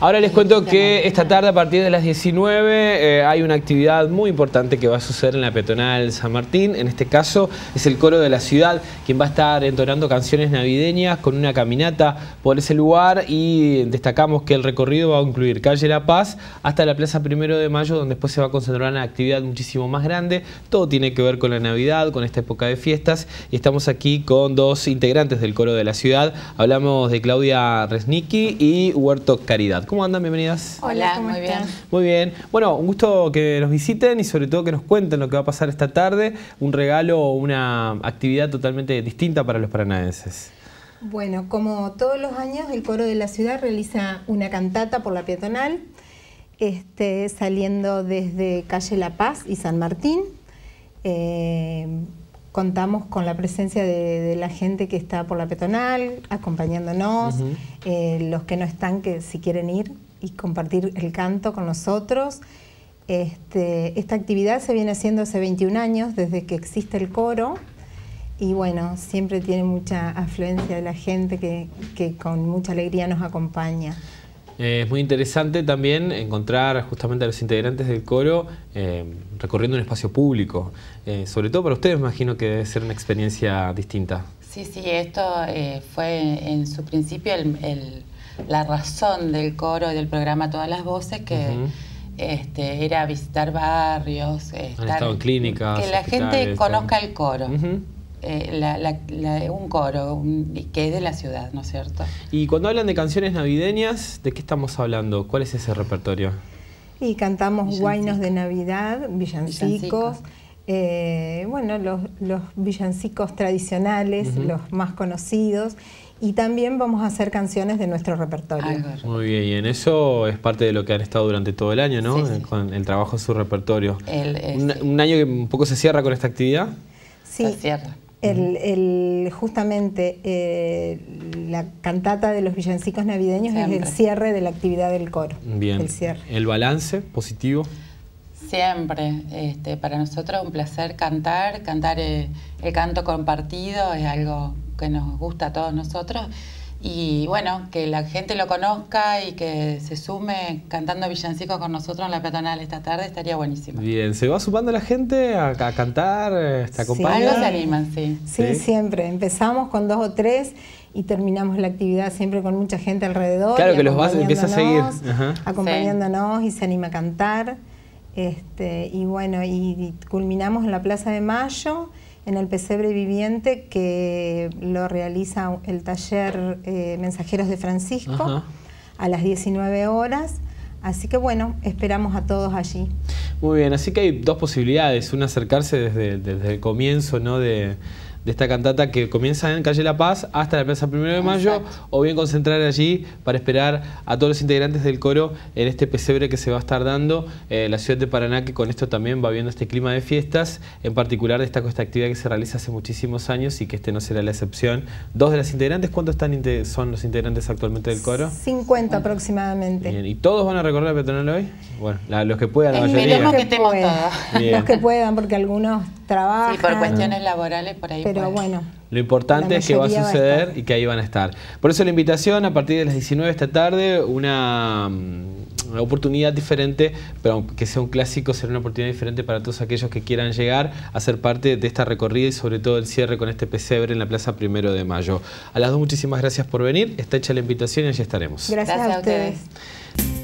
Ahora les cuento que esta tarde a partir de las 19 eh, hay una actividad muy importante que va a suceder en la Petonal San Martín. En este caso es el coro de la ciudad quien va a estar entonando canciones navideñas con una caminata por ese lugar y destacamos que el recorrido va a incluir calle La Paz hasta la plaza Primero de Mayo donde después se va a concentrar una actividad muchísimo más grande. Todo tiene que ver con la Navidad, con esta época de fiestas y estamos aquí con dos integrantes del coro de la ciudad. Hablamos de Claudia Resnicki y Huerta Caridad. ¿Cómo andan? Bienvenidas. Hola, muy bien. Muy bien. Bueno, un gusto que nos visiten y sobre todo que nos cuenten lo que va a pasar esta tarde. Un regalo o una actividad totalmente distinta para los paranaenses. Bueno, como todos los años, el coro de la ciudad realiza una cantata por la peatonal, este, saliendo desde calle La Paz y San Martín. Eh, contamos con la presencia de, la gente que está por la peatonal, acompañándonos, eh, los que no están, que si quieren ir y compartir el canto con nosotros. Este, esta actividad se viene haciendo hace 21 años, desde que existe el coro, y bueno, siempre tiene mucha afluencia de la gente que con mucha alegría nos acompaña. Eh, es muy interesante también encontrar justamente a los integrantes del coro eh, recorriendo un espacio público. Eh, sobre todo para ustedes, imagino que debe ser una experiencia distinta. Sí, sí, esto fue en su principio la razón del coro y del programa Todas las Voces, que este, era visitar barrios, estar, que la gente conozca el coro. Eh, un coro que es de la ciudad, ¿no es cierto? Y cuando hablan de canciones navideñas, ¿de qué estamos hablando? ¿Cuál es ese repertorio? Y cantamos guainos de Navidad, villancicos. Eh, bueno, los, villancicos tradicionales, los más conocidos, y también vamos a hacer canciones de nuestro repertorio. Muy bien, y en eso es parte de lo que han estado durante todo el año, ¿no? Con el trabajo de su repertorio. Este. un, año que un poco se cierra con esta actividad. Sí. Se cierra. El, justamente eh, la cantata de los villancicos navideños es el cierre de la actividad del coro. Bien. El, cierre. el balance positivo. Siempre, este, para nosotros es un placer cantar, cantar eh, el, canto compartido es algo que nos gusta a todos nosotros y bueno, que la gente lo conozca y que se sume cantando villancicos con nosotros en la peatonal esta tarde, estaría buenísimo. Bien, ¿se va sumando la gente a, cantar? Eh, ¿Te acompaña? Sí, animan, sí. sí. siempre. Empezamos con dos o tres y terminamos la actividad siempre con mucha gente alrededor. Claro que los vas, empieza a seguir. Acompañándonos y se anima a cantar. Este, y bueno, y, culminamos en la Plaza de Mayo, en el Pesebre Viviente, que lo realiza el taller eh, Mensajeros de Francisco a las 19 horas. Así que bueno, esperamos a todos allí. Muy bien, así que hay dos posibilidades. Una acercarse desde, desde el comienzo ¿no? de, de esta cantata que comienza en Calle La Paz hasta la Plaza Primero de Mayo, o bien concentrar allí para esperar a todos los integrantes del coro en este pesebre que se va a estar dando. Eh, la ciudad de Paraná, que con esto también va viendo este clima de fiestas, en particular de esta actividad que se realiza hace muchísimos años y que este no será la excepción. Dos de las integrantes, ¿cuántos están, son los integrantes actualmente del coro? 50 aproximadamente. ¿Y todos van a recorrer la petronel hoy? Bueno, los que puedan, la Los que puedan, porque algunos trabajan. por cuestiones laborales, por ahí bueno. Lo importante es que va a suceder y que ahí van a estar. Por eso la invitación a partir de las 19 de esta tarde, mm, una, oportunidad diferente, pero que sea un clásico, será una oportunidad diferente para todos aquellos que quieran llegar a ser parte de esta recorrida y sobre todo el cierre con este pesebre en la Plaza Primero de Mayo. A las dos muchísimas gracias por venir, está hecha la invitación y allí estaremos. Gracias, A ustedes.